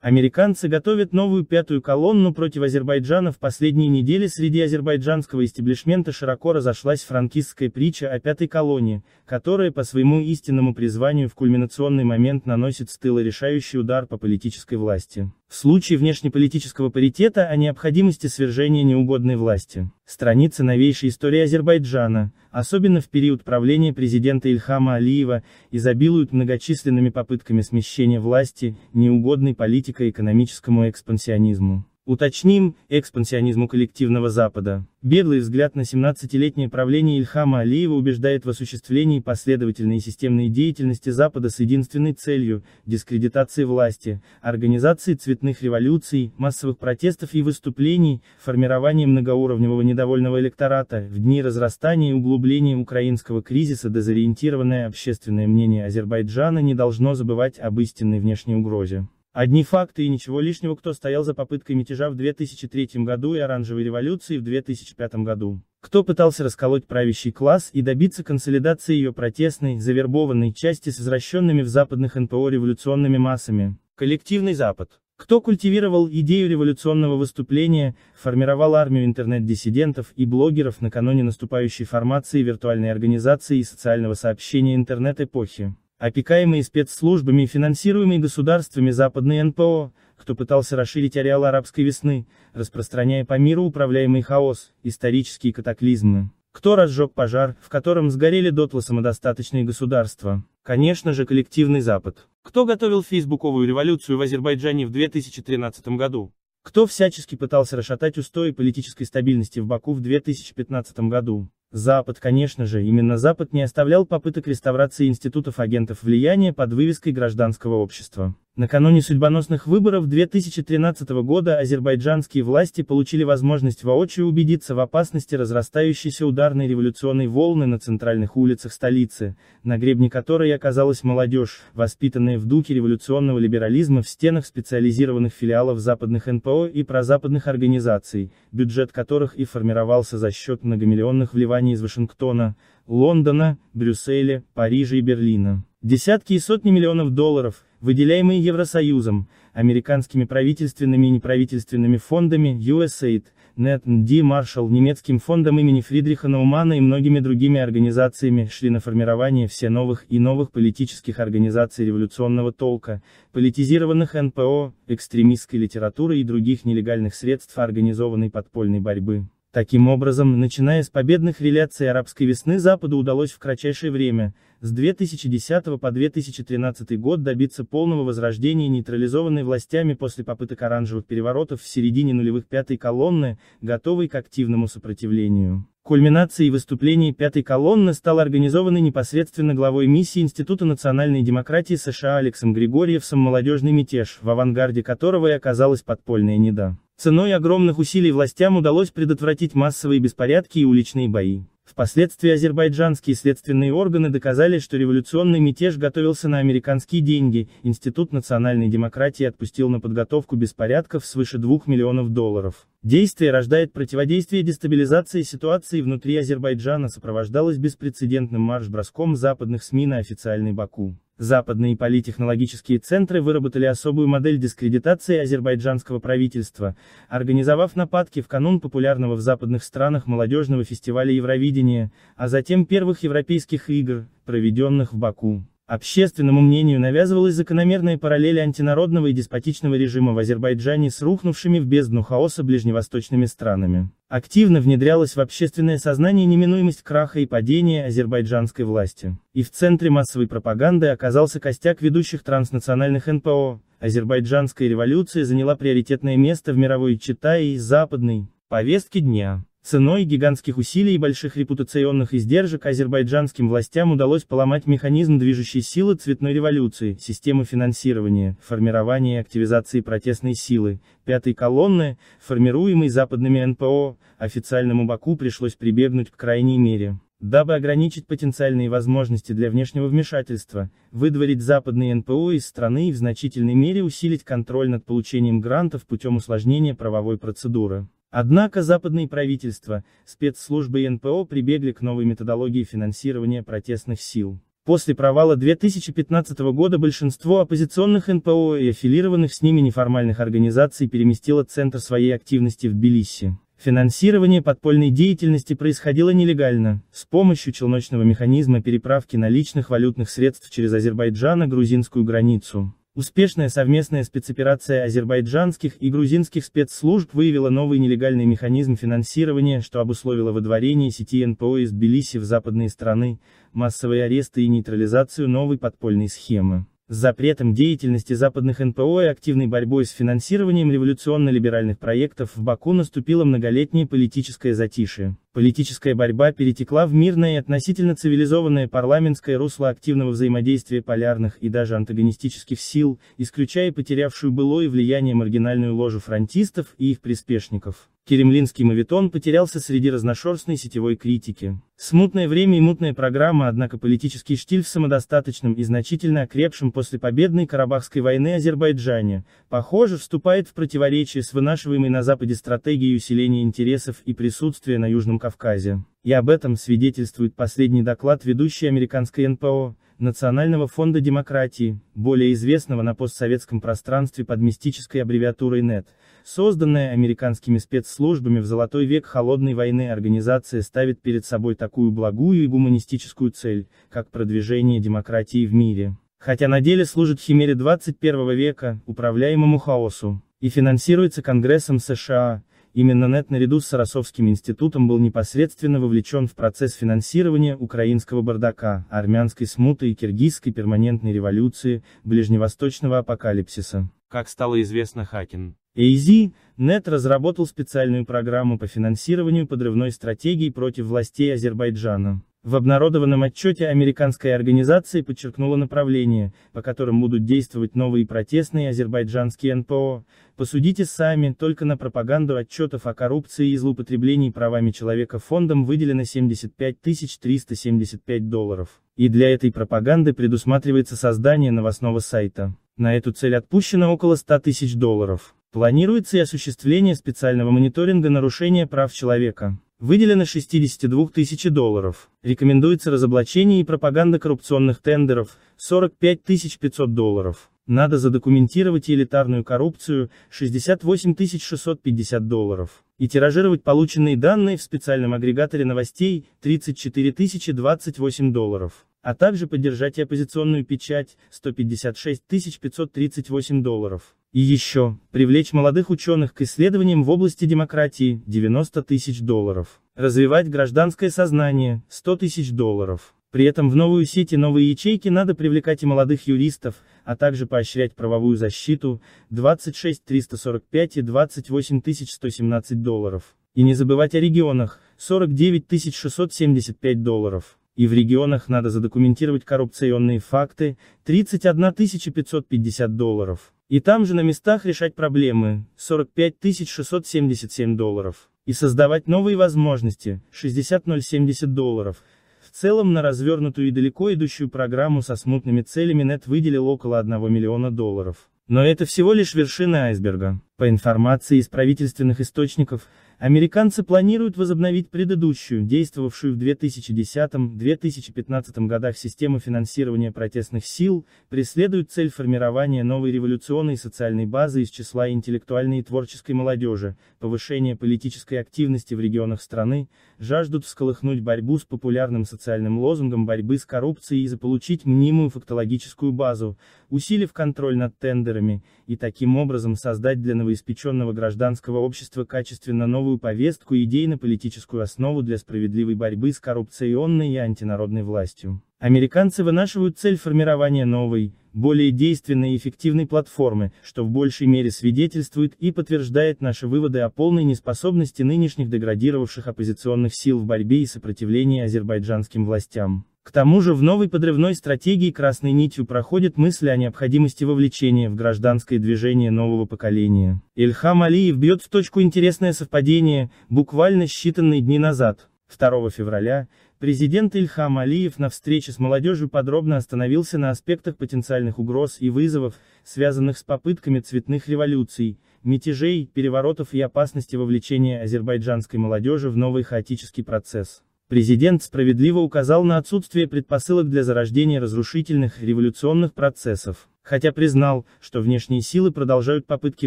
Американцы готовят новую пятую колонну против Азербайджана в последние недели среди азербайджанского истеблишмента широко разошлась франкистская притча о пятой колонне, которая по своему истинному призванию в кульминационный момент наносит с тыла решающий удар по политической власти в случае внешнеполитического паритета о необходимости свержения неугодной власти. Страницы новейшей истории Азербайджана, особенно в период правления президента Ильхама Алиева, изобилуют многочисленными попытками смещения власти, неугодной политикой экономическому экспансионизму. Уточним, экспансионизму коллективного Запада. Беглый взгляд на 17-летнее правление Ильхама Алиева убеждает в осуществлении последовательной и системной деятельности Запада с единственной целью – дискредитации власти, организации цветных революций, массовых протестов и выступлений, формирование многоуровневого недовольного электората, в дни разрастания и углубления украинского кризиса дезориентированное общественное мнение Азербайджана не должно забывать об истинной внешней угрозе. Одни факты и ничего лишнего, кто стоял за попыткой мятежа в 2003 году и оранжевой революции в 2005 году. Кто пытался расколоть правящий класс и добиться консолидации ее протестной, завербованной части с извращенными в западных НПО революционными массами. Коллективный Запад. Кто культивировал идею революционного выступления, формировал армию интернет-диссидентов и блогеров накануне наступающей формации виртуальной организации и социального сообщения интернет-эпохи опекаемые спецслужбами и финансируемые государствами западные НПО, кто пытался расширить ареал арабской весны, распространяя по миру управляемый хаос, исторические катаклизмы. Кто разжег пожар, в котором сгорели дотла самодостаточные государства? Конечно же коллективный Запад. Кто готовил фейсбуковую революцию в Азербайджане в 2013 году? Кто всячески пытался расшатать устои политической стабильности в Баку в 2015 году? Запад, конечно же, именно Запад не оставлял попыток реставрации институтов агентов влияния под вывеской гражданского общества. Накануне судьбоносных выборов 2013 года азербайджанские власти получили возможность воочию убедиться в опасности разрастающейся ударной революционной волны на центральных улицах столицы, на гребне которой оказалась молодежь, воспитанная в духе революционного либерализма в стенах специализированных филиалов западных НПО и прозападных организаций, бюджет которых и формировался за счет многомиллионных вливаний из Вашингтона, Лондона, Брюсселя, Парижа и Берлина. Десятки и сотни миллионов долларов, выделяемые Евросоюзом, американскими правительственными и неправительственными фондами, USAID, NetD Marshall, немецким фондом имени Фридриха Наумана и многими другими организациями, шли на формирование все новых и новых политических организаций революционного толка, политизированных НПО, экстремистской литературы и других нелегальных средств организованной подпольной борьбы. Таким образом, начиная с победных реляций арабской весны Западу удалось в кратчайшее время, с 2010 по 2013 год добиться полного возрождения нейтрализованной властями после попыток оранжевых переворотов в середине нулевых пятой колонны, готовой к активному сопротивлению. Кульминацией выступлений пятой колонны стал организованный непосредственно главой миссии Института национальной демократии США Алексом Григорьевсом молодежный мятеж, в авангарде которого и оказалась подпольная неда. Ценой огромных усилий властям удалось предотвратить массовые беспорядки и уличные бои. Впоследствии азербайджанские следственные органы доказали, что революционный мятеж готовился на американские деньги, Институт национальной демократии отпустил на подготовку беспорядков свыше 2 миллионов долларов. Действие рождает противодействие дестабилизации ситуации внутри Азербайджана сопровождалось беспрецедентным марш-броском западных СМИ на официальный Баку. Западные политехнологические центры выработали особую модель дискредитации азербайджанского правительства, организовав нападки в канун популярного в западных странах молодежного фестиваля Евровидения телевидения, а затем первых европейских игр, проведенных в Баку. Общественному мнению навязывалась закономерная параллель антинародного и деспотичного режима в Азербайджане с рухнувшими в бездну хаоса ближневосточными странами. Активно внедрялась в общественное сознание неминуемость краха и падения азербайджанской власти. И в центре массовой пропаганды оказался костяк ведущих транснациональных НПО, азербайджанская революция заняла приоритетное место в мировой Читае и западной повестке дня. Ценой гигантских усилий и больших репутационных издержек азербайджанским властям удалось поломать механизм движущей силы цветной революции, системы финансирования, формирования и активизации протестной силы, пятой колонны, формируемой западными НПО, официальному Баку пришлось прибегнуть к крайней мере дабы ограничить потенциальные возможности для внешнего вмешательства, выдворить западные НПО из страны и в значительной мере усилить контроль над получением грантов путем усложнения правовой процедуры. Однако западные правительства, спецслужбы и НПО прибегли к новой методологии финансирования протестных сил. После провала 2015 года большинство оппозиционных НПО и аффилированных с ними неформальных организаций переместило центр своей активности в Тбилиси. Финансирование подпольной деятельности происходило нелегально, с помощью челночного механизма переправки наличных валютных средств через Азербайджан Азербайджана-грузинскую границу. Успешная совместная спецоперация азербайджанских и грузинских спецслужб выявила новый нелегальный механизм финансирования, что обусловило выдворение сети НПО из Тбилиси в западные страны, массовые аресты и нейтрализацию новой подпольной схемы с запретом деятельности западных НПО и активной борьбой с финансированием революционно-либеральных проектов в Баку наступило многолетнее политическое затишье. Политическая борьба перетекла в мирное и относительно цивилизованное парламентское русло активного взаимодействия полярных и даже антагонистических сил, исключая потерявшую былое влияние маргинальную ложу фронтистов и их приспешников. Кремлинский мавитон потерялся среди разношерстной сетевой критики. Смутное время и мутная программа, однако политический штиль в самодостаточном и значительно окрепшем после победной Карабахской войны Азербайджане, похоже, вступает в противоречие с вынашиваемой на Западе стратегией усиления интересов и присутствия на Южном Кавказе. И об этом свидетельствует последний доклад ведущей американской НПО, Национального фонда демократии, более известного на постсоветском пространстве под мистической аббревиатурой НЭТ, созданная американскими спецслужбами в золотой век холодной войны организация ставит перед собой такую благую и гуманистическую цель, как продвижение демократии в мире. Хотя на деле служит химере 21 века, управляемому хаосу, и финансируется Конгрессом США, Именно НЭТ наряду с Сарасовским институтом был непосредственно вовлечен в процесс финансирования украинского бардака, армянской смуты и киргизской перманентной революции, ближневосточного апокалипсиса. Как стало известно Хакин, AZ, НЕТ разработал специальную программу по финансированию подрывной стратегии против властей Азербайджана. В обнародованном отчете американская организация подчеркнула направление, по которым будут действовать новые протестные азербайджанские НПО. Посудите сами, только на пропаганду отчетов о коррупции и злоупотреблении правами человека фондом выделено 75 375 долларов. И для этой пропаганды предусматривается создание новостного сайта. На эту цель отпущено около 100 тысяч долларов. Планируется и осуществление специального мониторинга нарушения прав человека. Выделено 62 тысяч долларов. Рекомендуется разоблачение и пропаганда коррупционных тендеров, 45 500 долларов. Надо задокументировать элитарную коррупцию, 68 650 долларов. И тиражировать полученные данные в специальном агрегаторе новостей, 34 028 долларов. А также поддержать и оппозиционную печать, 156 538 долларов. И еще, привлечь молодых ученых к исследованиям в области демократии – 90 тысяч долларов. Развивать гражданское сознание – 100 тысяч долларов. При этом в новую сеть и новые ячейки надо привлекать и молодых юристов, а также поощрять правовую защиту – 26 345 и 28 117 долларов. И не забывать о регионах – 49 675 долларов и в регионах надо задокументировать коррупционные факты, 31 550 долларов. И там же на местах решать проблемы, 45 677 долларов. И создавать новые возможности, 60 070 долларов. В целом на развернутую и далеко идущую программу со смутными целями Нет выделил около 1 миллиона долларов. Но это всего лишь вершина айсберга. По информации из правительственных источников, Американцы планируют возобновить предыдущую, действовавшую в 2010-2015 годах систему финансирования протестных сил, преследуют цель формирования новой революционной социальной базы из числа интеллектуальной и творческой молодежи, повышения политической активности в регионах страны, жаждут всколыхнуть борьбу с популярным социальным лозунгом борьбы с коррупцией и заполучить мнимую фактологическую базу, усилив контроль над тендерами, и таким образом создать для новоиспеченного гражданского общества качественно новую новую повестку и идейно-политическую основу для справедливой борьбы с коррупционной и антинародной властью. Американцы вынашивают цель формирования новой, более действенной и эффективной платформы, что в большей мере свидетельствует и подтверждает наши выводы о полной неспособности нынешних деградировавших оппозиционных сил в борьбе и сопротивлении азербайджанским властям. К тому же в новой подрывной стратегии красной нитью проходит мысль о необходимости вовлечения в гражданское движение нового поколения. Ильхам Алиев бьет в точку интересное совпадение, буквально считанные дни назад, 2 февраля, президент Ильхам Алиев на встрече с молодежью подробно остановился на аспектах потенциальных угроз и вызовов, связанных с попытками цветных революций, мятежей, переворотов и опасности вовлечения азербайджанской молодежи в новый хаотический процесс. Президент справедливо указал на отсутствие предпосылок для зарождения разрушительных революционных процессов, хотя признал, что внешние силы продолжают попытки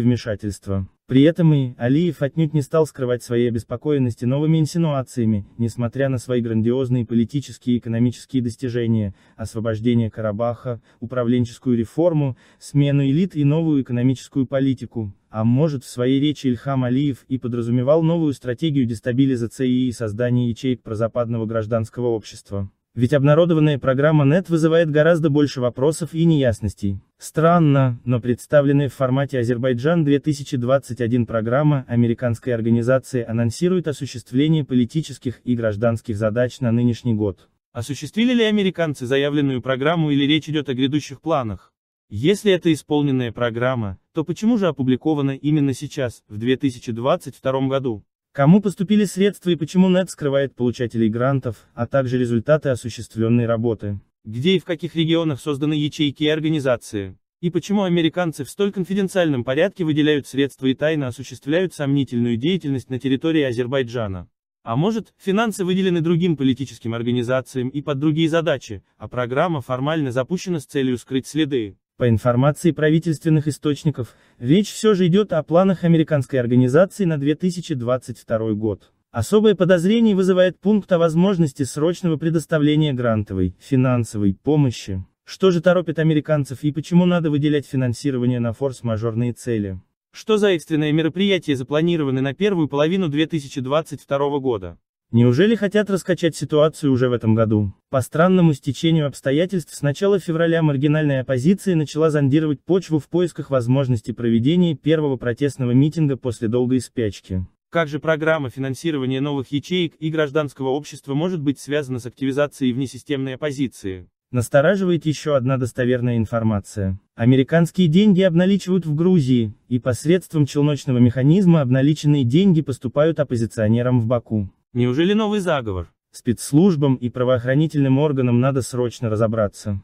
вмешательства. При этом и Алиев отнюдь не стал скрывать своей обеспокоенности новыми инсинуациями, несмотря на свои грандиозные политические и экономические достижения, освобождение Карабаха, управленческую реформу, смену элит и новую экономическую политику, а может в своей речи Ильхам Алиев и подразумевал новую стратегию дестабилизации и создания ячеек прозападного гражданского общества. Ведь обнародованная программа НЭТ вызывает гораздо больше вопросов и неясностей. Странно, но представленная в формате «Азербайджан-2021» программа американской организации анонсирует осуществление политических и гражданских задач на нынешний год. Осуществили ли американцы заявленную программу или речь идет о грядущих планах? Если это исполненная программа, то почему же опубликована именно сейчас, в 2022 году? Кому поступили средства и почему НЭТ скрывает получателей грантов, а также результаты осуществленной работы? Где и в каких регионах созданы ячейки и организации? И почему американцы в столь конфиденциальном порядке выделяют средства и тайно осуществляют сомнительную деятельность на территории Азербайджана? А может, финансы выделены другим политическим организациям и под другие задачи, а программа формально запущена с целью скрыть следы? По информации правительственных источников, речь все же идет о планах американской организации на 2022 год. Особое подозрение вызывает пункт о возможности срочного предоставления грантовой, финансовой помощи. Что же торопит американцев и почему надо выделять финансирование на форс-мажорные цели? Что за экстренные мероприятия запланированы на первую половину 2022 года? Неужели хотят раскачать ситуацию уже в этом году? По странному стечению обстоятельств с начала февраля маргинальная оппозиция начала зондировать почву в поисках возможности проведения первого протестного митинга после долгой спячки. Как же программа финансирования новых ячеек и гражданского общества может быть связана с активизацией внесистемной оппозиции? Настораживает еще одна достоверная информация. Американские деньги обналичивают в Грузии, и посредством челночного механизма обналиченные деньги поступают оппозиционерам в Баку. Неужели новый заговор? Спецслужбам и правоохранительным органам надо срочно разобраться.